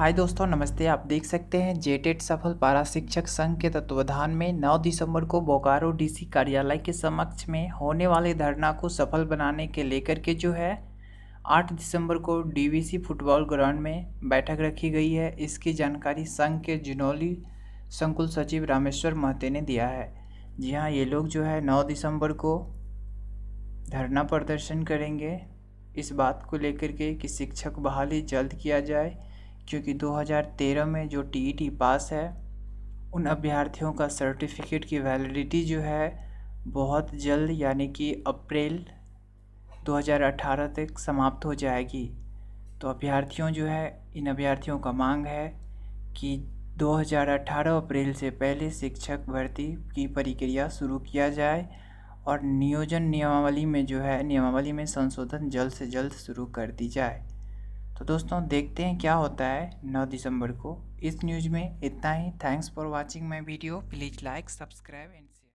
हाय दोस्तों नमस्ते आप देख सकते हैं जेटेट सफल पारा शिक्षक संघ के तत्वाधान में 9 दिसंबर को बोकारो डीसी कार्यालय के समक्ष में होने वाले धरना को सफल बनाने के लेकर के जो है 8 दिसंबर को डीवीसी फुटबॉल ग्राउंड में बैठक रखी गई है इसकी जानकारी संघ के जुनौली संकुल सचिव रामेश्वर महते ने दिया है जी हाँ ये लोग जो है नौ दिसंबर को धरना प्रदर्शन करेंगे इस बात को लेकर के कि शिक्षक बहाली जल्द किया जाए क्योंकि 2013 में जो टीईटी e पास है उन अभ्यर्थियों का सर्टिफिकेट की वैलिडिटी जो है बहुत जल्द यानी कि अप्रैल 2018 तक समाप्त हो जाएगी तो अभ्यर्थियों जो है इन अभ्यर्थियों का मांग है कि 2018 अप्रैल से पहले शिक्षक भर्ती की प्रक्रिया शुरू किया जाए और नियोजन नियमावली में जो है नियमावली में संशोधन जल्द से जल्द शुरू कर दी जाए तो दोस्तों देखते हैं क्या होता है 9 दिसंबर को इस न्यूज़ में इतना ही thanks for watching my video please like subscribe and